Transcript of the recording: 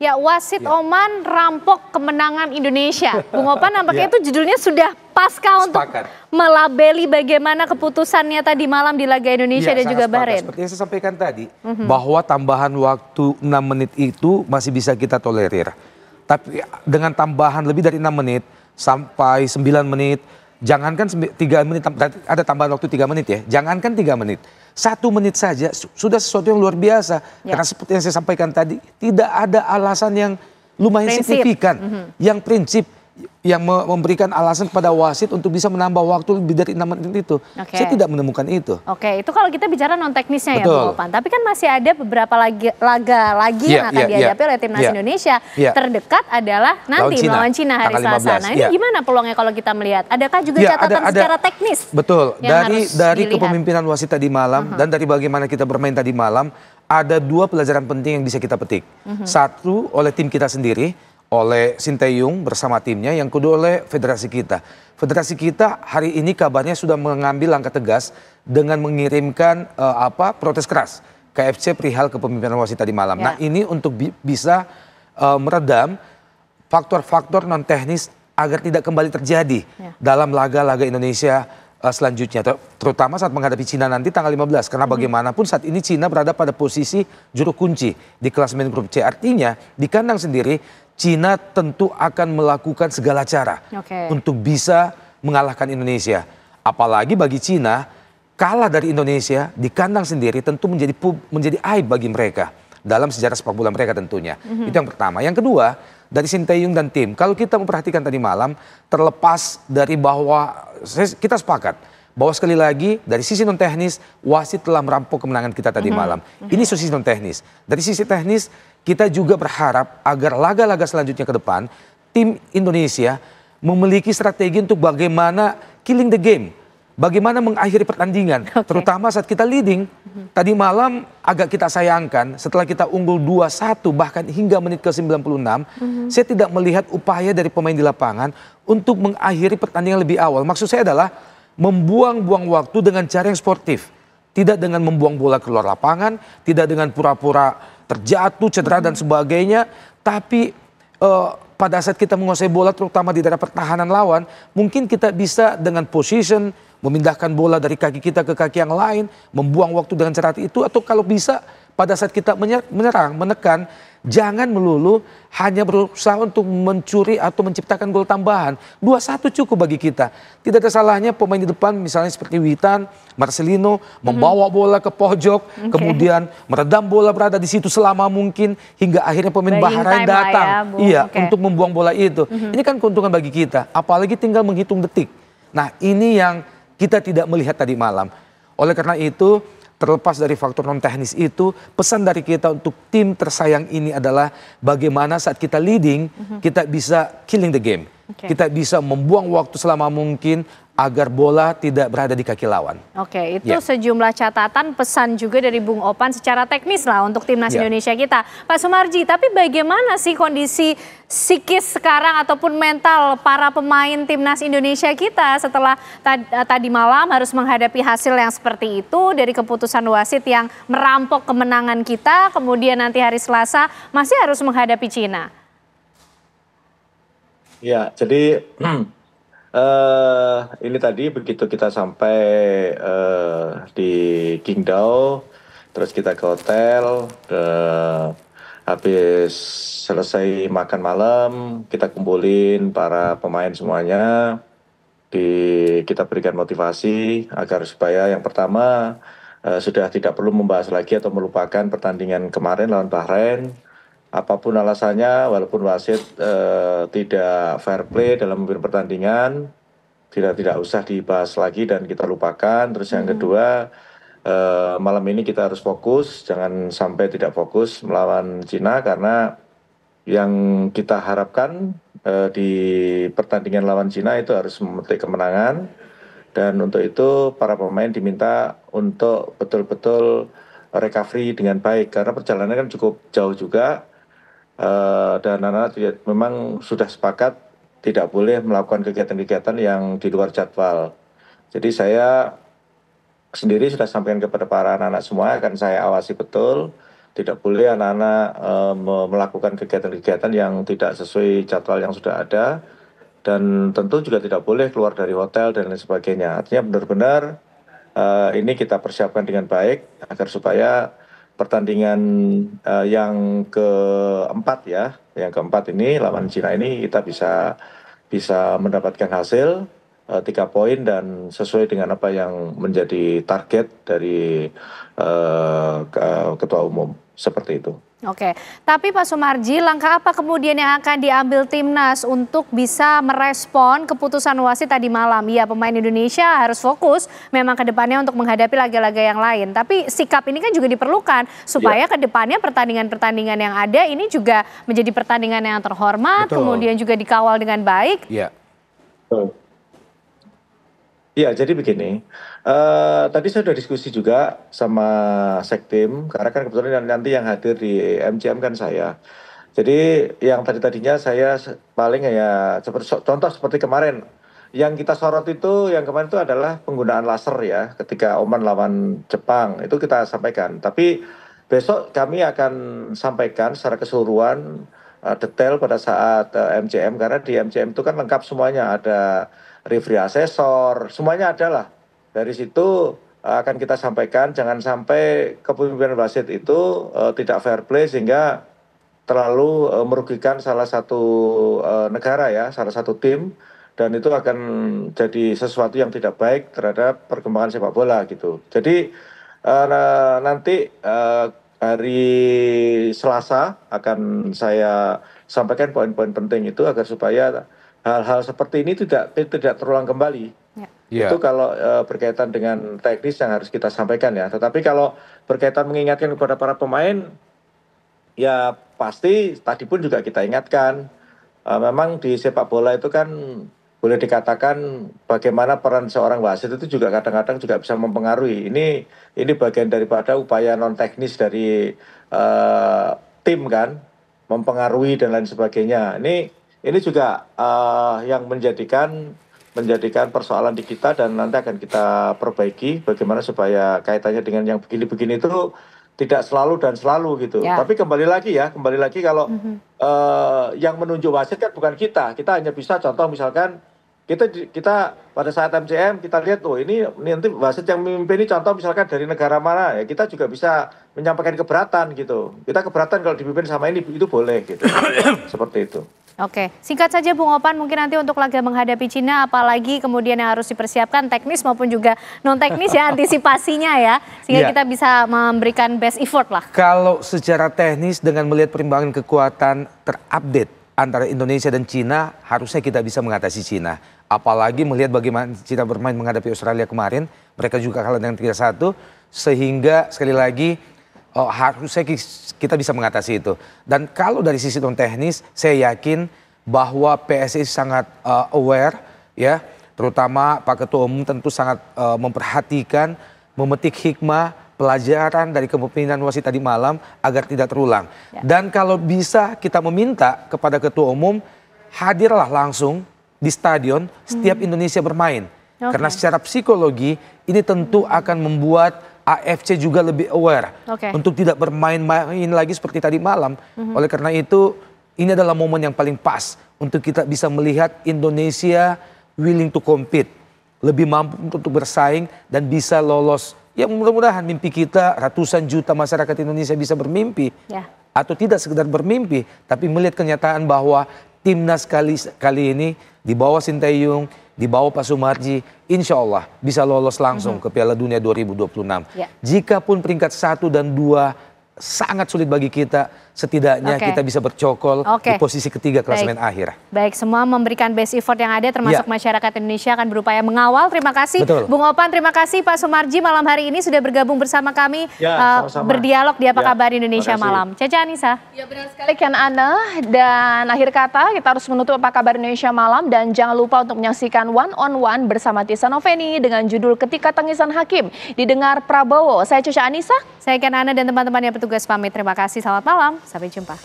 Ya, wasit ya. Oman rampok kemenangan Indonesia. Bung Opan nampaknya ya. itu judulnya sudah pasca untuk sepakat. melabeli bagaimana keputusannya tadi malam di Laga Indonesia ya, dan juga Bahrain. Seperti yang saya sampaikan tadi, mm -hmm. bahwa tambahan waktu 6 menit itu masih bisa kita tolerir. Tapi dengan tambahan lebih dari 6 menit sampai 9 menit, jangankan 3 menit, ada tambahan waktu 3 menit ya, jangankan 3 menit satu menit saja sudah sesuatu yang luar biasa. Ya. Karena seperti yang saya sampaikan tadi, tidak ada alasan yang lumayan prinsip. signifikan, mm -hmm. yang prinsip yang memberikan alasan kepada wasit untuk bisa menambah waktu lebih dari enam menit itu. Okay. Saya tidak menemukan itu. Oke, okay. itu kalau kita bicara non teknisnya ya, Betul. ya Bung Opan. Tapi kan masih ada beberapa laga, laga lagi yeah, yang akan yeah, iya. dihadapi yeah. oleh timnas yeah. Indonesia. Yeah. Terdekat adalah nanti Cina, melawan Cina hari Selasa. Nah, ini yeah. gimana peluangnya kalau kita melihat? Adakah juga yeah, catatan ada, ada, secara teknis? Betul. Dari dari dilihat. kepemimpinan wasit tadi malam uh -huh. dan dari bagaimana kita bermain tadi malam, ada dua pelajaran penting yang bisa kita petik. Uh -huh. Satu oleh tim kita sendiri oleh Sinteyung bersama timnya yang kedua oleh federasi kita. Federasi kita hari ini kabarnya sudah mengambil langkah tegas dengan mengirimkan uh, apa protes keras KFC perihal kepemimpinan wasit tadi malam. Ya. Nah, ini untuk bi bisa uh, meredam faktor-faktor non teknis agar tidak kembali terjadi ya. dalam laga-laga Indonesia Eh, selanjutnya terutama saat menghadapi Cina nanti tanggal 15 karena hmm. bagaimanapun saat ini Cina berada pada posisi juru kunci di klasemen grup C artinya di kandang sendiri Cina tentu akan melakukan segala cara okay. untuk bisa mengalahkan Indonesia apalagi bagi Cina kalah dari Indonesia di kandang sendiri tentu menjadi menjadi aib bagi mereka dalam sejarah sepak bola mereka tentunya mm -hmm. itu yang pertama yang kedua dari Sinteyung dan tim. Kalau kita memperhatikan tadi malam, terlepas dari bahwa kita sepakat bahwa sekali lagi dari sisi non teknis wasit telah merampok kemenangan kita tadi mm -hmm. malam. Mm-hmm. Ini sisi non teknis. Dari sisi teknis kita juga berharap agar laga-laga selanjutnya ke depan tim Indonesia memiliki strategi untuk bagaimana killing the game bagaimana mengakhiri pertandingan, okay. terutama saat kita leading. Mm-hmm. Tadi malam agak kita sayangkan setelah kita unggul 2-1 bahkan hingga menit ke-96, mm -hmm. saya tidak melihat upaya dari pemain di lapangan untuk mengakhiri pertandingan lebih awal. Maksud saya adalah membuang-buang waktu dengan cara yang sportif. Tidak dengan membuang bola keluar lapangan, tidak dengan pura-pura terjatuh, cedera mm -hmm. dan mm-hmm. sebagainya, tapi uh, pada saat kita menguasai bola terutama di daerah pertahanan lawan, mungkin kita bisa dengan position memindahkan bola dari kaki kita ke kaki yang lain, membuang waktu dengan cara itu atau kalau bisa pada saat kita menyerang, menekan, jangan melulu hanya berusaha untuk mencuri atau menciptakan gol tambahan. dua satu cukup bagi kita. Tidak ada salahnya pemain di depan misalnya seperti Witan, Marcelino membawa bola ke pojok, okay. kemudian meredam bola berada di situ selama mungkin hingga akhirnya pemain Bahrain ya, datang. Ya, iya, okay. untuk membuang bola itu. Mm-hmm. Ini kan keuntungan bagi kita, apalagi tinggal menghitung detik. Nah, ini yang kita tidak melihat tadi malam. Oleh karena itu, terlepas dari faktor non teknis itu, pesan dari kita untuk tim tersayang ini adalah bagaimana saat kita leading, mhm. kita bisa killing the game Okay. Kita bisa membuang waktu selama mungkin agar bola tidak berada di kaki lawan. Oke, itu yeah. sejumlah catatan pesan juga dari Bung Opan secara teknis lah untuk timnas yeah. Indonesia kita. Pak Sumarji, tapi bagaimana sih kondisi psikis sekarang ataupun mental para pemain timnas Indonesia kita setelah eh, tadi malam harus menghadapi hasil yang seperti itu dari keputusan wasit yang merampok kemenangan kita, kemudian nanti hari Selasa masih harus menghadapi Cina. Ya, jadi uh, ini tadi begitu kita sampai uh, di Qingdao, terus kita ke hotel, uh, habis selesai makan malam, kita kumpulin para pemain semuanya, di kita berikan motivasi agar supaya yang pertama uh, sudah tidak perlu membahas lagi atau melupakan pertandingan kemarin lawan Bahrain apapun alasannya walaupun wasit e, tidak fair play dalam memimpin pertandingan tidak tidak usah dibahas lagi dan kita lupakan terus hmm. yang kedua e, malam ini kita harus fokus jangan sampai tidak fokus melawan Cina karena yang kita harapkan e, di pertandingan lawan Cina itu harus memetik kemenangan dan untuk itu para pemain diminta untuk betul-betul recovery dengan baik karena perjalanan kan cukup jauh juga Eh, dan anak-anak memang sudah sepakat tidak boleh melakukan kegiatan-kegiatan yang di luar jadwal. Jadi saya sendiri sudah sampaikan kepada para anak-anak semua akan saya awasi betul tidak boleh anak-anak e, melakukan kegiatan-kegiatan yang tidak sesuai jadwal yang sudah ada dan tentu juga tidak boleh keluar dari hotel dan lain sebagainya. Artinya benar-benar e, ini kita persiapkan dengan baik agar supaya pertandingan uh, yang keempat ya, yang keempat ini lawan Cina ini kita bisa bisa mendapatkan hasil eh, tiga uh, poin dan sesuai dengan apa yang menjadi target dari uh, ketua umum seperti itu. Oke, tapi Pak Sumarji, langkah apa kemudian yang akan diambil timnas untuk bisa merespon keputusan wasit tadi malam? Ya, pemain Indonesia harus fokus memang ke depannya untuk menghadapi laga-laga yang lain. Tapi sikap ini kan juga diperlukan supaya ya. ke depannya pertandingan-pertandingan yang ada ini juga menjadi pertandingan yang terhormat, Betul. kemudian juga dikawal dengan baik. Iya. Betul. Ya, jadi begini. Uh, tadi saya sudah diskusi juga sama sektim, karena kan kebetulan nanti yang hadir di MCM kan saya. Jadi yang tadi tadinya saya paling ya seperti contoh seperti kemarin yang kita sorot itu yang kemarin itu adalah penggunaan laser ya ketika Oman lawan Jepang itu kita sampaikan. Tapi besok kami akan sampaikan secara keseluruhan uh, detail pada saat uh, eh, MCM karena di MCM itu kan lengkap semuanya ada review asesor, semuanya ada lah. Dari situ eh, akan kita sampaikan jangan sampai kepemimpinan wasit itu uh, tidak fair play sehingga terlalu uh, merugikan salah satu uh, negara ya, salah satu tim dan itu akan jadi sesuatu yang tidak baik terhadap perkembangan sepak bola gitu. Jadi uh, nanti uh, hari Selasa akan saya sampaikan poin-poin penting itu agar supaya hal-hal seperti ini tidak tidak terulang kembali. Ya. Iya. Itu kalau uh, berkaitan dengan teknis yang harus kita sampaikan ya. Tetapi kalau berkaitan mengingatkan kepada para pemain, ya pasti tadi pun juga kita ingatkan. Uh, memang di sepak bola itu kan boleh dikatakan bagaimana peran seorang wasit itu juga kadang-kadang juga bisa mempengaruhi. Ini ini bagian daripada upaya non teknis dari uh, tim kan, mempengaruhi dan lain sebagainya. Ini ini juga uh, yang menjadikan menjadikan persoalan di kita dan nanti akan kita perbaiki bagaimana supaya kaitannya dengan yang begini-begini itu tidak selalu dan selalu gitu. Ya. Tapi kembali lagi ya, kembali lagi kalau mm -hmm. uh, yang menunjuk wasit kan bukan kita, kita hanya bisa contoh misalkan kita kita pada saat MCM kita lihat tuh oh, ini nanti wasit yang memimpin ini contoh misalkan dari negara mana ya kita juga bisa menyampaikan keberatan gitu kita keberatan kalau dipimpin sama ini itu boleh gitu seperti itu Oke, singkat saja Bung Opan mungkin nanti untuk laga menghadapi Cina apalagi kemudian yang harus dipersiapkan teknis maupun juga non teknis ya antisipasinya ya sehingga ya. kita bisa memberikan best effort lah. Kalau secara teknis dengan melihat perimbangan kekuatan terupdate antara Indonesia dan Cina harusnya kita bisa mengatasi Cina. Apalagi melihat bagaimana Cina bermain menghadapi Australia kemarin, mereka juga kalah dengan 3-1 sehingga sekali lagi Oh, harusnya kita bisa mengatasi itu. Dan kalau dari sisi non teknis, saya yakin bahwa PSSI sangat uh, aware, ya, terutama Pak Ketua Umum tentu sangat uh, memperhatikan, memetik hikmah pelajaran dari kepemimpinan wasit tadi malam agar tidak terulang. Ya. Dan kalau bisa kita meminta kepada Ketua Umum hadirlah langsung di stadion setiap hmm. Indonesia bermain. Okay. Karena secara psikologi ini tentu akan membuat AFC juga lebih aware okay. untuk tidak bermain-main lagi seperti tadi malam. Mm -hmm. Oleh karena itu, ini adalah momen yang paling pas untuk kita bisa melihat Indonesia willing to compete, lebih mampu untuk bersaing dan bisa lolos. Ya mudah-mudahan mimpi kita ratusan juta masyarakat Indonesia bisa bermimpi yeah. atau tidak sekedar bermimpi, tapi melihat kenyataan bahwa timnas kali kali ini di bawah Sintayung di bawah Pak Sumarji, insya Allah bisa lolos langsung mm -hmm. ke Piala Dunia 2026. Yeah. Jika pun peringkat satu dan dua sangat sulit bagi kita, setidaknya okay. kita bisa bercokol okay. di posisi ketiga klasemen Baik. akhir. Baik, semua memberikan best effort yang ada termasuk ya. masyarakat Indonesia akan berupaya mengawal. Terima kasih Betul. Bung Opan, terima kasih Pak Sumarji malam hari ini sudah bergabung bersama kami ya, uh, eh, sama -sama. berdialog di Apa ya, Kabar Indonesia malam. Caca Anissa. Ya benar sekali Ken Ana dan akhir kata kita harus menutup Apa Kabar Indonesia malam dan jangan lupa untuk menyaksikan One on One bersama Tisa Noveni dengan judul Ketika Tangisan Hakim didengar Prabowo. Saya Caca Anissa. Saya Ken Ana dan teman-teman yang petugas pamit. Terima kasih. Selamat malam. Sampai jumpa.